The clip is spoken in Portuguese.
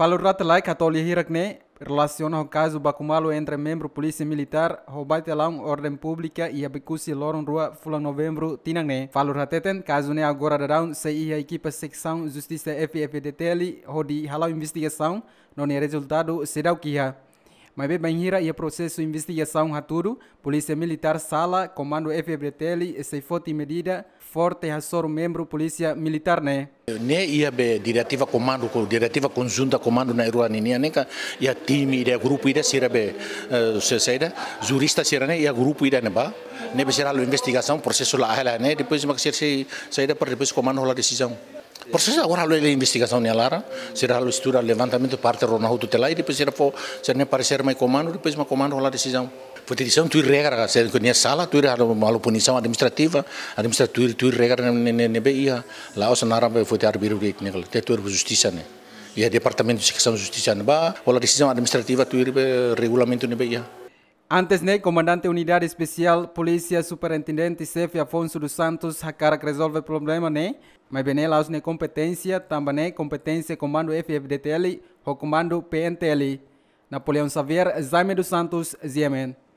Faluratelai Catoli Hirakne, relaciona o caso Bacumalo entre membro polícia militar, Robaitelão, ordem pública e Abicusi Loron Rua, Fula Novembro, Tinangne. rateten, caso ne agora darão, se a equipa secção Justiça FFDTL, Rodi Halau Investigação, não é resultado, será o que há. Mas bem banheira e processo de investigação tudo. Polícia Militar Sala, Comando FBTL, Seifote Medida, Forte assor Membro Polícia Militar, né? né ia be diretiva comando, diretiva conjunta comando na Irua Ninia, nem ka ia time, ia grupo, ia sira be, se saída, jurista sira ne, ia grupo, ia neba, ne be sira lo investigação, processo lá, ela, né? Depois, mas se saída para depois comando rola decisão agora orang lalu investigação ni alara, será lalu estuda levantamento parte rona ronaldo telai, depois sira fo, sira ne parecer comando, depois mais comando a decisão. decisão tu regra, se não conhece sala, tu regra, uma punição administrativa, administrativa, tu regra, ne BIA, lá o sanara, foi ter arbítrio que nickel, ter tu justiça, né? E a Departamento de Secção de Justiça, né? a decisão administrativa, tu eh, regulamento, ne BIA. Antes, comandante de Unidad Especial Policía Superintendente jefe Afonso dos Santos ha que resolve el problema, né? Mas bem, ha competencia, competência, também competencia comando FFDTL o comando PNTL. Napoleón Xavier, Jaime dos Santos, Ziemen.